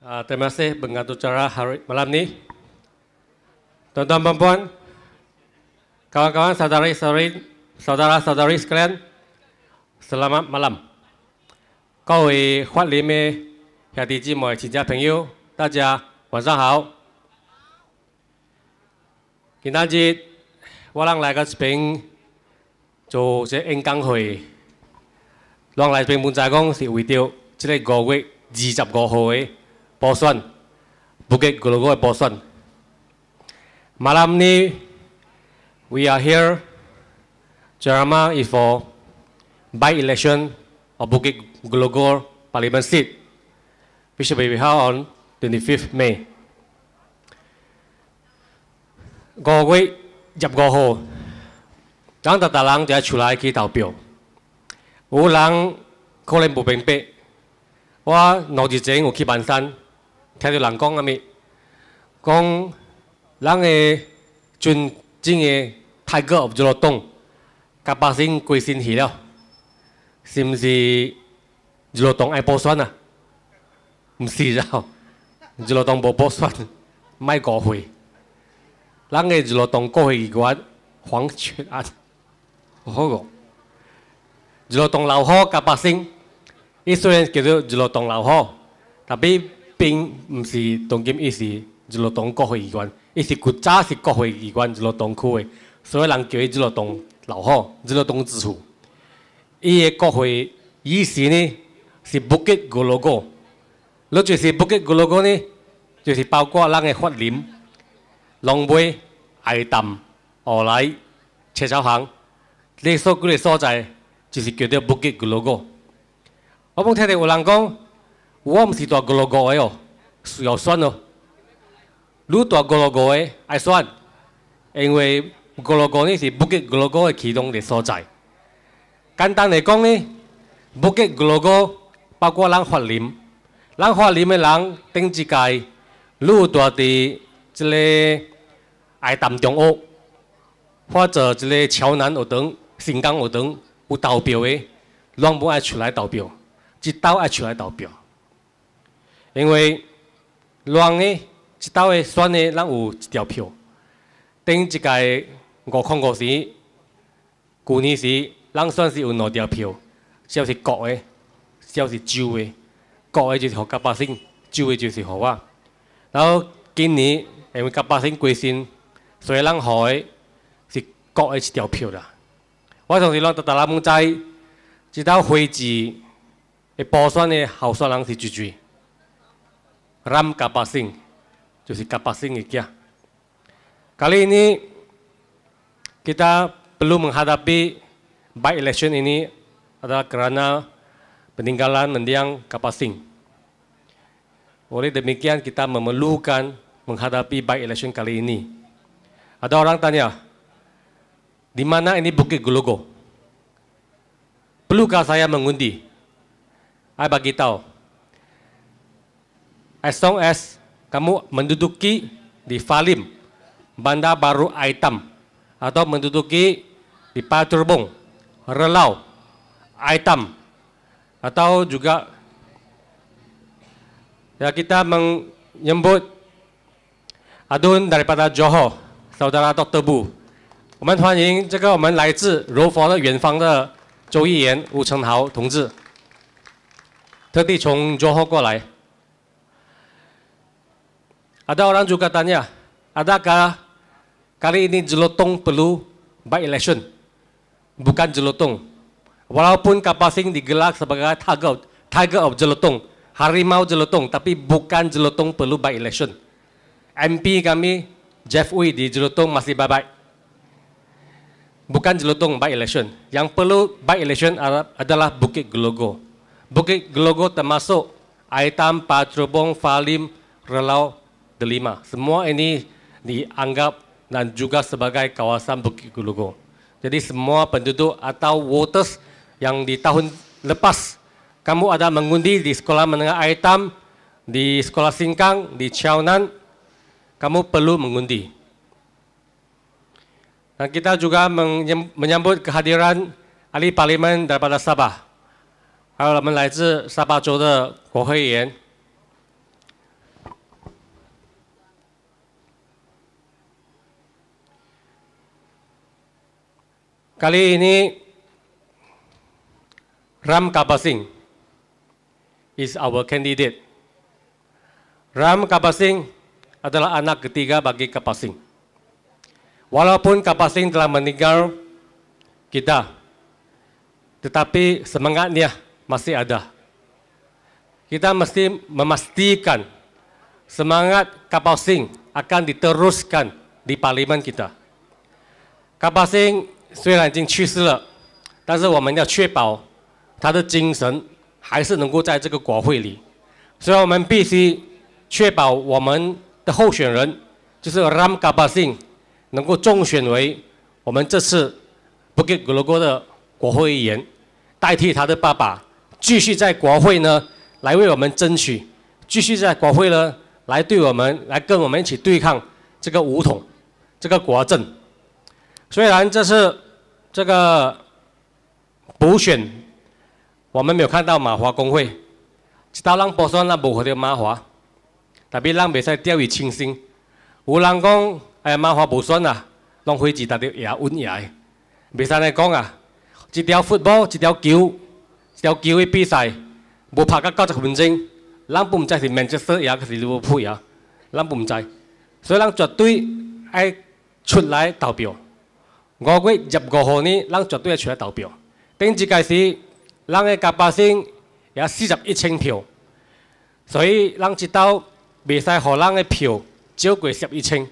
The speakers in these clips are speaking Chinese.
Uh, terima kasih pengatur cara hari malam ini. Tuan-tuan perempuan, kawan-kawan saudari-saudari saudara-saudari sekalian, selamat malam. 各位法林的兄弟姐妹、亲戚朋友，大家晚上好。今仔日我人来到这边做这演讲会，人来这边本在讲是为着这个五月二十五号的。bukit Malam ni, we are here. Jerama is for by election of Bukit Gulogor Parliament seat, which will be held on 25th May. Go away, jump go home. Dang tak talang dia culai ki tau piu. Wu lang kau lembu bengpe. Wah, nasi jeng uki bantan. 聽到人講阿咪，講人嘅純正嘅泰國唔做落東，甲百姓歸心去了，是毋是做落東愛補選啊？毋是就做落東無補選，莫誤會。人嘅做落東國會議員黃全安，好講。做落東老好甲百姓，伊雖然叫做做落東老好，但係。兵毋是当今，伊是日落东国会议员，伊是古早是国会议员日落东区的，所以人叫伊日落东老好，日落东之父。伊的国会意思呢是不给各老哥，那就是不给各老哥呢，就是包括咱的发林、龙尾、艾淡、河内、车桥巷，你所这些所在就是叫做不给各老哥。我们听到有人讲。我毋是大格罗高”个哦，需要选哦。如大做格罗诶，爱选，因为格罗高”呢是布吉格罗哥诶其中个所在。简单来讲呢，布吉格罗哥包括咱法林，咱法林诶人顶一届，如果伫即个爱淡”中学，或者即个桥南学堂、新港学堂有投票诶，拢部爱出来投票，一刀爱出来投票。因为，乱呢一道的选的，咱有一条票。顶一届五矿五市，旧年时，咱选是有两条票，一个是国的，一个是州的。国的就是国甲百姓，州的就是我。然后今年因为甲百姓关心，所以咱海是国的一条票啦。我同时浪在大南门在，一道会议，的包选的候选人是几聚。Ram Kapasing. Jusi Kapasing iki ya. Kali ini kita perlu menghadapi by election ini adalah kerana peninggalan mendiang Kapasing. Oleh demikian kita memerlukan menghadapi by election kali ini. Ada orang tanya, di mana ini Bukit Gulogo? Perlukah saya mengundi? Saya bagi tahu, As long as kamu menduduki di Falim, Bandar Baru Aitam, atau menduduki di Paturbung, Relau, Aitam, atau juga ya kita menyebut adun daripada Johor, saudara Dr. Bu. Kami hormati jika kami dari Rofa dari Yuanfang Zhou Yiyan, Wu Chenghao, Tongzi, terdiri dari Johor. Ada orang juga tanya, adakah kali ini jelotong perlu by election? Bukan jelotong. Walaupun kapal sing digelar sebagai tiger, tiger of jelutong, harimau jelotong, tapi bukan jelotong perlu by election. MP kami, Jeff Wee di jelotong masih baik-baik. Bukan jelotong by election. Yang perlu by election adalah Bukit Gelogo. Bukit Gelogo termasuk Aitam, Patrobong, Falim, Relau, Delima. Semua ini dianggap dan juga sebagai kawasan Bukit Gulugo. Jadi semua penduduk atau voters yang di tahun lepas kamu ada mengundi di sekolah menengah Aitam, di sekolah Singkang, di Chiaonan, kamu perlu mengundi. Dan kita juga menyambut kehadiran ahli parlimen daripada Sabah. Kalau mereka Sabah Jodoh, Kohoyen, kan? Kali ini Ram Kapasing is our candidate. Ram Kapasing adalah anak ketiga bagi Kapasing. Walaupun Kapasing telah meninggal kita, tetapi semangatnya masih ada. Kita mesti memastikan semangat Kapasing akan diteruskan di parlimen kita. Kapasing 虽然已经去世了，但是我们要确保他的精神还是能够在这个国会里。所以我们必须确保我们的候选人就是 r a m g a b a s i n 能够中选为我们这次 b 给格罗哥 t g u 的国会议员，代替他的爸爸继续在国会呢来为我们争取，继续在国会呢来对我们来跟我们一起对抗这个武统这个国政。虽然这是这个补选，我们没有看到马华工会，其他人不算，那不反的马华，特别让比赛掉以轻心。有人讲，哎，马华不算啊，浪费钱，大的也稳也，比赛来讲啊。一条 football，一条球，一条球的比赛，无拍到九十分钟，咱不毋知是面子输，还是内部输呀，咱不毋知，所以咱绝对爱出来投票。五月十五号呢，咱绝对会出来投票。顶一届时，咱的甲巴省也四十一千票，所以咱知道未使互咱的票超过十一千，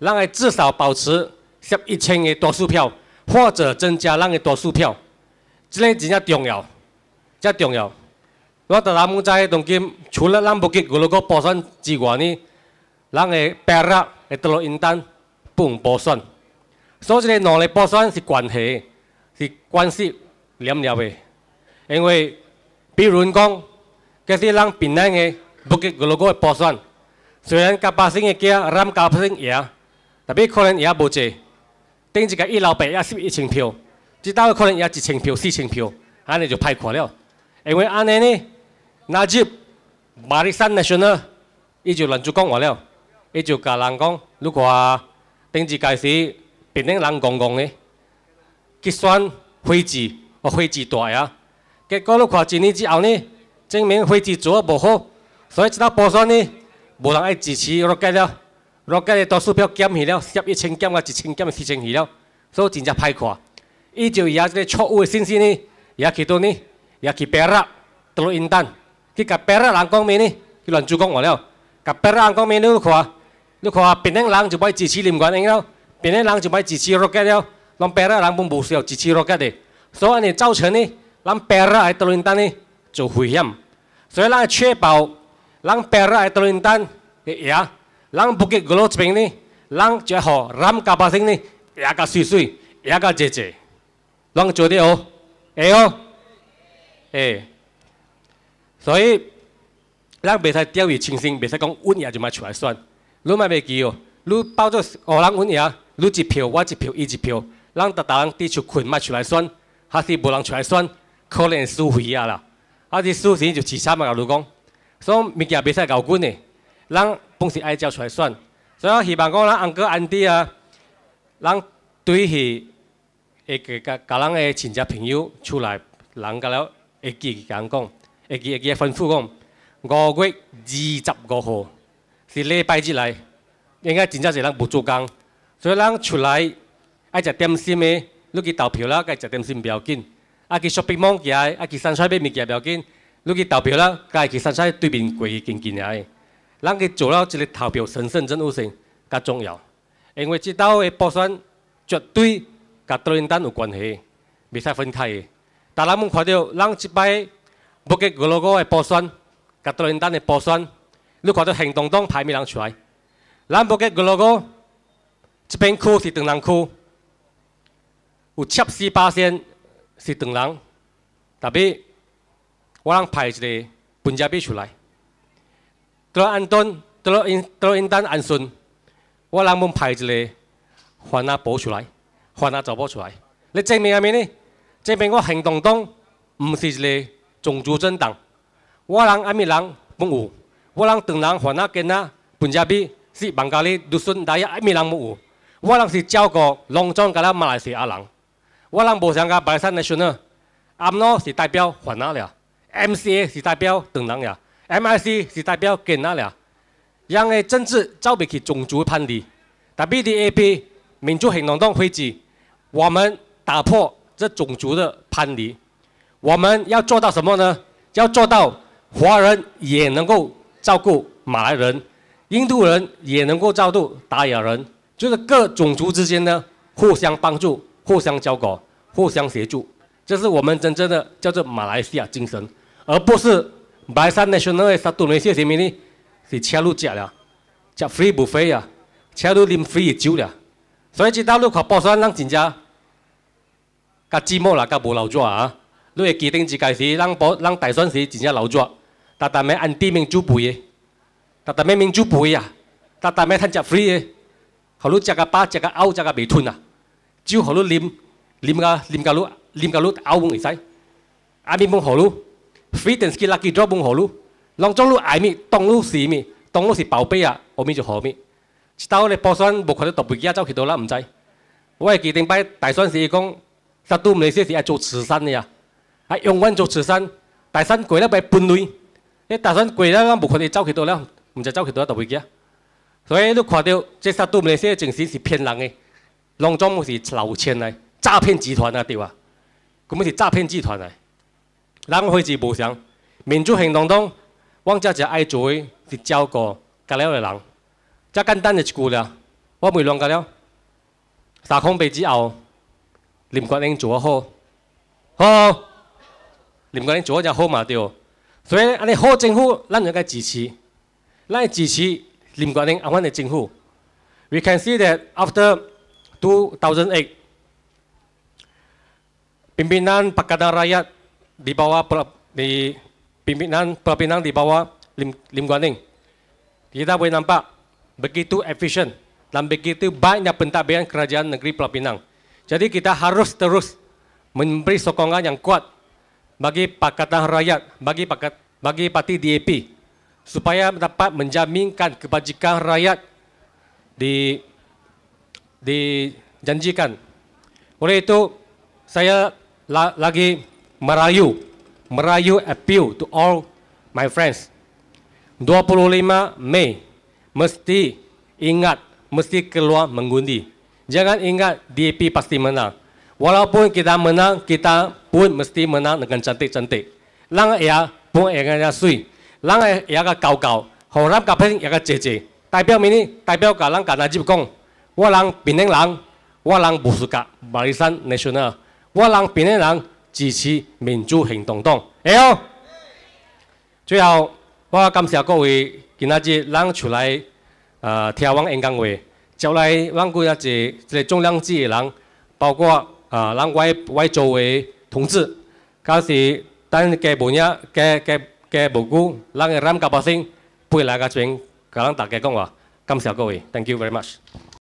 咱会至少保持十一千的多数票，或者增加咱的多数票，即个真正重要，真重要。我伫门们在当今，除了咱不给俄罗斯补之外呢，咱的白日会得到因单不补选。所以，两嚟博算是关系，是关系连了诶。因为，比如讲，计是咱平南个，不计个个个博算，虽然甲百姓个计，咱百姓也，特别可能也无济。政治界一老票也是一千票，即当个可能也一千票、四千票，安尼就歹看了。因为安尼呢，拿吉马里山纳逊呢，伊就乱做讲话了，伊就甲人讲，如果顶一治界时，别人人讲讲的，计算飞机，哦，飞机大啊。结果你看一年之后呢，证明飞机做啊无好，所以即搭补选呢，无人爱支持落届了，落届的多数票减去了，十一千减啊，一千减啊，四千去了，所以真正歹看。伊就以即个错误的信息呢，也去到呢，也去白热，倒落阴蛋，去甲白热人讲明呢，去乱猪讲话了，甲白热人讲明你看，你看平顶人就爱支持林冠英了。别人让就买几千块了，让别人让不不需要几千块的，所以你造成呢，让别人来投连单呢就危险。所以，让确保让别人来投连单，呀，让不给搞罗斯西呢，让最吼，让卡巴东呢，牙卡碎碎，牙卡结结，让觉得哦，哎哦，哎，所以，让别太掉以轻心，别太讲乌牙就买出来算，你买别记哦。你包做五人稳赢，你一票，我一票，伊一票，咱逐呾人伫厝困，卖出来选，还是无人出来选，可能输费啊啦，啊，是输钱就迟产嘛。如讲，所以物件袂使搞滚的，咱本是爱叫出来选，所以我希望讲咱阿哥阿弟啊，咱对起，会个个个咱的亲戚朋友出来，人家了会记讲讲，会记会记个吩咐讲，五月二十五号是礼拜日来？应该真正是人不做工，所以人出来爱食点心的，你去投票了，该食点心比要紧；啊去 shopping mall 去啊，去生买物件比要紧，你去投票了，该去生鲜对面过去见见诶。人去做了这个投票神圣真乌性甲重要，因为即道的补选绝对甲多联丹有关系，未使分开的。但咱们看到，咱即摆不计我两个的补选，甲多联丹的补选，你看到行动党排咪人出来？咱部嘅格罗個，这边区是等人区，有七四八仙是等人，特别我人排一个本家比出来，坐了安頓，了因落了因落安顺，我人冇排一个番阿婆出来，番阿走婆出来，你证明係咩呢？证明我行动中唔是一个种族政党，我人阿咩人冇有，我人等人番阿跟他本家比。是，某咖哩，独身大家，我冇有。我啷是教国，龙种卡拉马来西亚人，我啷不想讲白山 national。a m 是代表华那俩，MCA 是代表华人呀，MIC 是代表吉那俩。让嘅政治照避开种族攀离。WDAP 民族行动党会议，我们打破这种族的攀离。我们要做到什么呢？要做到华人也能够照顾马来人。印度人也能够照顾达雅人，就是各种族之间呢互相帮助、互相交搞、互相协助，这是我们真正的叫做马来西亚精神，而不是白山的说多那些什么呢是掐入假了，叫飞不飞啊？掐入啉飞酒了，所以你到路口不山让人家，噶寂寞啦，噶无劳作啊，你会决定自家是让让大山是真正劳作，但但没按地面做补业。ตาตาไม่มิงจูปุยอ่ะตาตาไม่ท่านจะฟรีเขารู้จักกับป้าจักกับเอาจักกับบีทุนอ่ะจิ้วเขารู้ลิมลิมกับลิมกับรู้ลิมกับรู้เอาบุงอีไซอามีบุงเขารู้ฟรีแต่สกิลากิดรอบุงเขารู้ลองจ้องรู้ไอมีต้องรู้สีมีต้องรู้สีเป่าเปียโอมีจะหอมีชิตาเลยพอซ้อนบุคคลตบบุกยาเจ้าขีดตัวละมั่นใจว่ากี่ติงไปแต่ซ้อนสีกงสตูมเลยเสียสีอาจูสื่อสั้นเนี่ยไอยงวันจูสื่อสั้นแต่สั้นกลัวแล้วไปปุ่นลุยไอ้ไต่สั้นกลัวแล้วบุคคลเจ้าขีดตัวแล้ว唔就走去多一投票嘅，所以都看到即刻都唔係寫嘅实是骗人嘅，濃裝冇是老千嚟，诈骗集团啊，对吧？根本是诈骗集团嚟。人非開无常。民主行动中，我家只爱做是照顾隔了的人，人，只单的一句了。我唔會諒隔離。撒空被之后，林冠英做得好，好，林冠英做一隻好对啲，所以安尼好政府咱就该支持。Lim We can see that after 2008, pimpinan Pakatan Rakyat di bawah di pimpinan Perpinang di bawah Lim, Lim Guan Ning. Kita boleh nampak begitu efisien dan begitu banyak pentadbiran kerajaan negeri Perpinang. Jadi kita harus terus memberi sokongan yang kuat bagi Pakatan Rakyat, bagi Pakat, bagi parti DAP supaya dapat menjaminkan kebajikan rakyat di dijanjikan. Oleh itu, saya la, lagi merayu, merayu appeal to all my friends. 25 Mei, mesti ingat, mesti keluar mengundi. Jangan ingat DAP pasti menang. Walaupun kita menang, kita pun mesti menang dengan cantik-cantik. Lang ya, pun yang yang sui. 人诶，越较高高，互咱甲品越较侪侪，代表明呢？代表甲咱个日只讲，我人平宁人，我人无资格，马里山，你信啊？我人平宁人支持民主行动党，好。最后，我感谢各位今仔日咱出来，呃，听我演讲会，招来咱过一节，即个重量级的人，包括呃，咱外外周围同志，到时等过午日，过过。谢谢布谷，拉人拉姆卡巴辛，欢迎来到我们的节目，感谢各位，Thank you very much。